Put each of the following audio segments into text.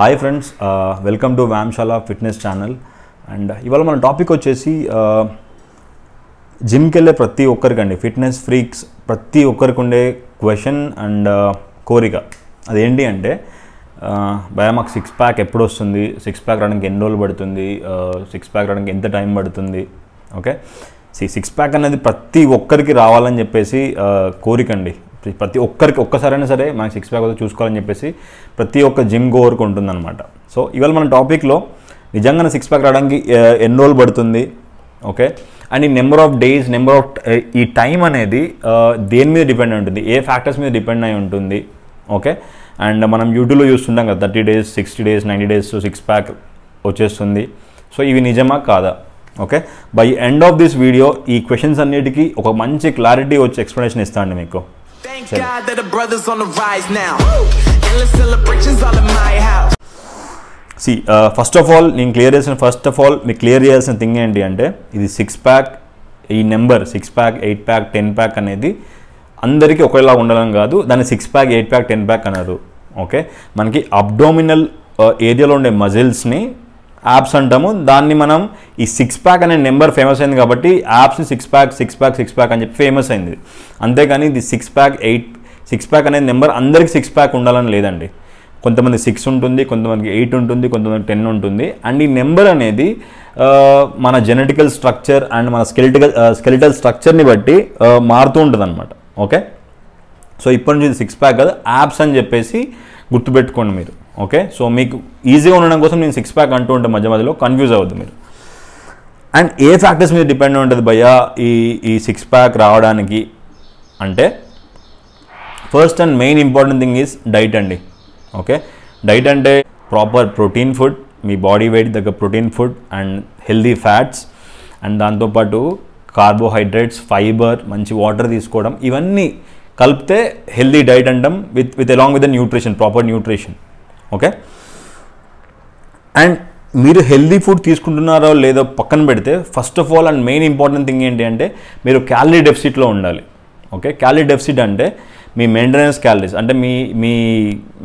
hi friends welcome to Vyamshala fitness channel and ఇవాళ మన topic వచ్చేసి జిమ్కి uh, వెళ్ళే ప్రతి ఒక్కరికండి ఫిట్నెస్ ఫ్రీక్స్ ప్రతి ఒక్కరికి ఉండే క్వశ్చన్ అండ్ uh, కోరిక అదేంటి అంటే uh, భయ మాకు సిక్స్ ప్యాక్ ఎప్పుడు వస్తుంది సిక్స్ ప్యాక్ రావడానికి ఎన్ని రోజులు పడుతుంది సిక్స్ ప్యాక్ రావడానికి ఎంత టైం పడుతుంది ఓకే సిక్స్ ప్యాక్ అనేది ప్రతి ఒక్కరికి రావాలని చెప్పేసి కోరికండి ప్రతి ఒక్కరికి ఒక్కసారైనా సరే మనకి సిక్స్ ప్యాక్ చూసుకోవాలని చెప్పేసి ప్రతి ఒక్క జిమ్ గోవర్కి ఉంటుందన్నమాట సో ఇవాళ మన టాపిక్లో నిజంగానే సిక్స్ ప్యాక్ రావడానికి ఎన్ని రోజులు పడుతుంది ఓకే అండ్ ఈ number of days number of ఈ టైం అనేది దేని మీద డిపెండ్ అయి ఉంటుంది ఏ ఫ్యాక్టర్స్ మీద డిపెండ్ అయి ఉంటుంది ఓకే అండ్ మనం యూట్యూబ్లో చూస్తుంటాం కదా thirty days sixty days ninety days six pack వచ్చేస్తుంది సో ఇవి నిజమా కాదా okay by end of this video ఈ క్వశ్చన్స్ అన్నిటికీ ఒక మంచి క్లారిటీ వచ్చి ఎక్స్ప్లెనేషన్ ఇస్తాను మీకు సి ఫస్ట్ ఆఫ్ ఆల్ నేను క్లియర్ చేసిన ఫస్ట్ ఆఫ్ ఆల్ మీకు క్లియర్ చేయాల్సిన థింగ్ ఏంటి అంటే ఇది సిక్స్ ప్యాక్ ఈ number six pack eight pack ten pack అనేది అందరికీ ఒకేలా ఉండడం కాదు దాన్ని six pack eight pack ten pack అన్నారు ఓకే మనకి అబ్డోమినల్ ఏరియాలో uh, ఉండే మజిల్స్ని యాప్స్ అంటాము దాన్ని మనం ఈ సిక్స్ ప్యాక్ అనే నెంబర్ ఫేమస్ అయింది కాబట్టి abs six pack six pack six pack అని చెప్పి ఫేమస్ అయింది అంతేకాని ఇది six pack eight six pack అనే నెంబర్ అందరికీ సిక్స్ ప్యాక్ ఉండాలని లేదండి కొంతమంది సిక్స్ ఉంటుంది కొంతమందికి ఎయిట్ ఉంటుంది కొంతమంది టెన్ ఉంటుంది అండ్ ఈ నెంబర్ అనేది మన జెనెటికల్ స్ట్రక్చర్ అండ్ మన స్కెలిటికల్ స్కెలిటల్ స్ట్రక్చర్ని బట్టి మారుతూ ఉంటుంది అనమాట ఓకే సో ఇప్పటి నుంచి సిక్స్ ప్యాక్ కాదు యాప్స్ అని చెప్పేసి గుర్తుపెట్టుకోండి మీరు ఓకే సో మీకు ఈజీగా ఉండడం కోసం నేను సిక్స్ ప్యాక్ అంటూ ఉంటే మధ్య మధ్యలో కన్ఫ్యూజ్ అవ్వద్దు మీరు అండ్ ఏ ఫ్యాక్టర్స్ మీద డిపెండ్ ఉంటుంది భయ్యా ఈ ఈ సిక్స్ ప్యాక్ రావడానికి అంటే first and main important thing is diet అండి ఓకే డైట్ అంటే ప్రాపర్ ప్రోటీన్ ఫుడ్ మీ బాడీ వెయిట్ దగ్గర protein food and healthy fats and దాంతోపాటు కార్బోహైడ్రేట్స్ ఫైబర్ మంచి వాటర్ తీసుకోవడం ఇవన్నీ కలిపితే హెల్దీ డైట్ అంటాం with with along with nutrition proper nutrition okay and మీరు హెల్దీ ఫుడ్ తీసుకుంటున్నారో లేదో పక్కన పెడితే first of all and main important thing ఏంటి అంటే మీరు క్యాలరీ డెఫిసిట్లో ఉండాలి ఓకే క్యాలరీ డెఫిసిట్ అంటే మీ మెయింటెనెన్స్ క్యాలరీస్ అంటే మీ మీ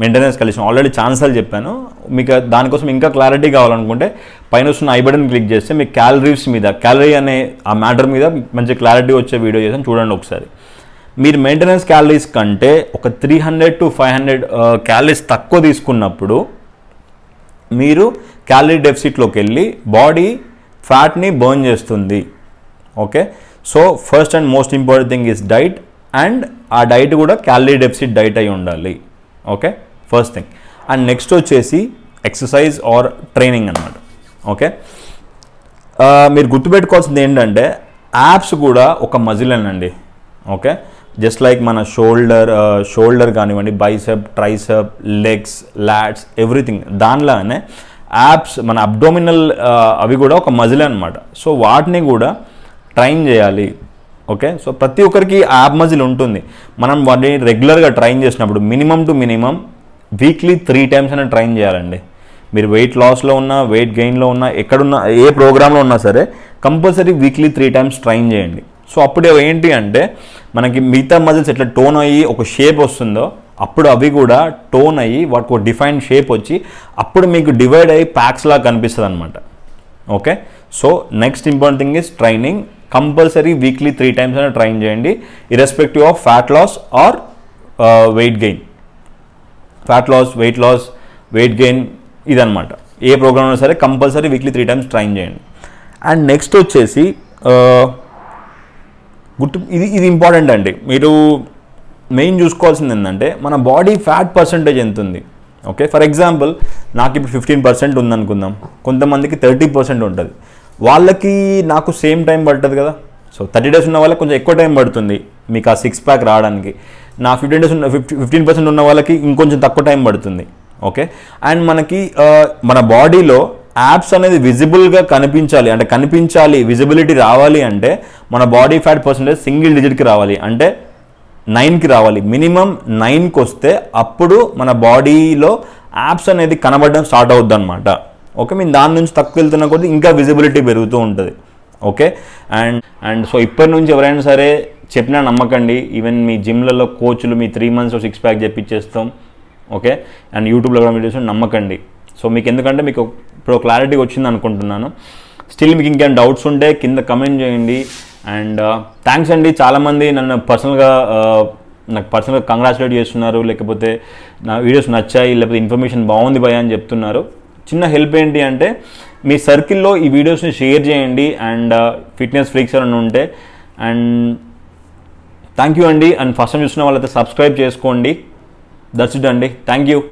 మెయింటెనెన్స్ క్యాలరీస్ ఆల్రెడీ ఛాన్సాలు చెప్పాను మీకు దానికోసం ఇంకా క్లారిటీ కావాలనుకుంటే పైన వస్తున్న ఐ బటన్ క్లిక్ చేస్తే మీ క్యాలరీస్ మీద క్యాలరీ అనే ఆ మ్యాటర్ మీద మంచి క్లారిటీ వచ్చే వీడియో చేసాను చూడండి ఒకసారి మీరు మెయింటెనెన్స్ క్యాలరీస్ కంటే ఒక three hundred to five hundred calories తక్కువ తీసుకున్నప్పుడు మీరు క్యాలరీ డెఫిసిట్లోకి వెళ్ళి బాడీ ఫ్యాట్ని బర్న్ చేస్తుంది okay so first and most important thing is diet and ఆ డైట్ కూడా క్యాలరీ డెఫిసిట్ డైట్ అయి ఉండాలి okay first thing and next వచ్చేసి ఎక్సర్సైజ్ ఆర్ ట్రైనింగ్ అనమాట ఓకే మీరు గుర్తుపెట్టుకోవాల్సింది ఏంటంటే యాప్స్ కూడా ఒక మజిల్ అండి ఓకే జస్ట్ లైక్ మన షోల్డర్ షోల్డర్ uh, కానివ్వండి bicep tricep legs lats everything దానిలానే abs మన అబ్డోమినల్ uh, అవి కూడా ఒక మజిల్ అనమాట సో వాటిని కూడా ట్రైన్ చేయాలి ఓకే సో ప్రతి ఒక్కరికి యాప్ మజిల్ ఉంటుంది మనం వాటిని రెగ్యులర్గా ట్రైన్ చేసినప్పుడు minimum to minimum weekly three times అయినా ట్రైన్ చేయాలండి మీరు వెయిట్ లాస్లో ఉన్నా వెయిట్ గెయిన్లో ఉన్నా ఎక్కడున్నా ఏ ప్రోగ్రాంలో ఉన్నా సరే compulsory weekly three times train చేయండి సో అప్పుడు ఏంటి అంటే మనకి మిగతా మజిల్స్ ఎట్లా టోన్ అయ్యి ఒక షేప్ వస్తుందో అప్పుడు అవి కూడా టోన్ అయ్యి వాటికి ఒక డిఫైన్ షేప్ వచ్చి అప్పుడు మీకు డివైడ్ అయ్యి ప్యాక్స్ లాగా కనిపిస్తుంది అనమాట okay so next important thing is training compulsory weekly three times అయినా ట్రైన్ చేయండి irrespective of fat loss or weight gain fat loss weight loss weight gain ఇదనమాట ఏ ప్రోగ్రామ్ అయినా సరే compulsory weekly three times train చేయండి and next వచ్చేసి uh, గుర్తు ఇది ఇది ఇంపార్టెంట్ అండి మీరు మెయిన్ చూసుకోవాల్సింది ఏంటంటే మన బాడీ ఫ్యాట్ పర్సంటేజ్ ఎంత ఉంది ఓకే ఫర్ ఎగ్జాంపుల్ నాకు ఇప్పుడు ఫిఫ్టీన్ పర్సెంట్ ఉందనుకుందాం కొంతమందికి థర్టీ పర్సెంట్ ఉంటుంది వాళ్ళకి నాకు సేమ్ టైం పడుతుంది కదా సో థర్టీ డేస్ ఉన్న వాళ్ళకి కొంచెం ఎక్కువ టైం పడుతుంది మీకు ఆ సిక్స్ ప్యాక్ రావడానికి నా ఫిఫ్టీన్ డేస్ ఉన్న ఫిఫ్టీ ఫిఫ్టీన్ పర్సెంట్ ఉన్న వాళ్ళకి ఇంకొంచెం తక్కువ టైం పడుతుంది ఓకే అండ్ మనకి uh, మన బాడీలో యాప్స్ అనేది విజిబుల్గా కనిపించాలి అంటే కనిపించాలి విజిబిలిటీ రావాలి అంటే మన బాడీ ఫ్యాట్ పర్సంటేజ్ సింగిల్ డిజిట్కి రావాలి అంటే నైన్కి రావాలి మినిమం నైన్కి వస్తే అప్పుడు మన బాడీలో యాప్స్ అనేది కనబడడం స్టార్ట్ అవుద్ది అనమాట ఓకే మేము దాని నుంచి తక్కువ వెళ్తున్న కొద్దీ ఇంకా విజిబిలిటీ పెరుగుతూ ఉంటుంది ఓకే అండ్ అండ్ సో ఇప్పటి నుంచి ఎవరైనా సరే చెప్పినా నమ్మకండి ఈవెన్ మీ జిమ్లలో కోచ్లు మీ త్రీ మంత్స్లో సిక్స్ ప్యాక్ చెప్పించేస్తాం ఓకే అండ్ యూట్యూబ్లో కూడా వీడియోస్ నమ్మకండి సో మీకు ఎందుకంటే మీకు ఇప్పుడు క్లారిటీ వచ్చింది అనుకుంటున్నాను స్టిల్ మీకు ఇంకేం డౌట్స్ ఉంటే కింద కమెంట్ చేయండి అండ్ థ్యాంక్స్ uh, అండి చాలామంది నన్ను పర్సనల్గా uh, నాకు పర్సనల్గా కంగ్రాచులేట్ చేస్తున్నారు లేకపోతే నా వీడియోస్ నచ్చాయి లేకపోతే ఇన్ఫర్మేషన్ బాగుంది భయ అని చెప్తున్నారు చిన్న హెల్ప్ ఏంటి అంటే మీ సర్కిల్లో ఈ వీడియోస్ని షేర్ చేయండి అండ్ ఫిట్నెస్ ఫ్రీక్స్ అని ఉంటే అండ్ థ్యాంక్ యూ అండి అండ్ ఫస్ట్ టైం చూసిన వాళ్ళైతే సబ్స్క్రైబ్ చేసుకోండి దట్స్ అండి థ్యాంక్ యూ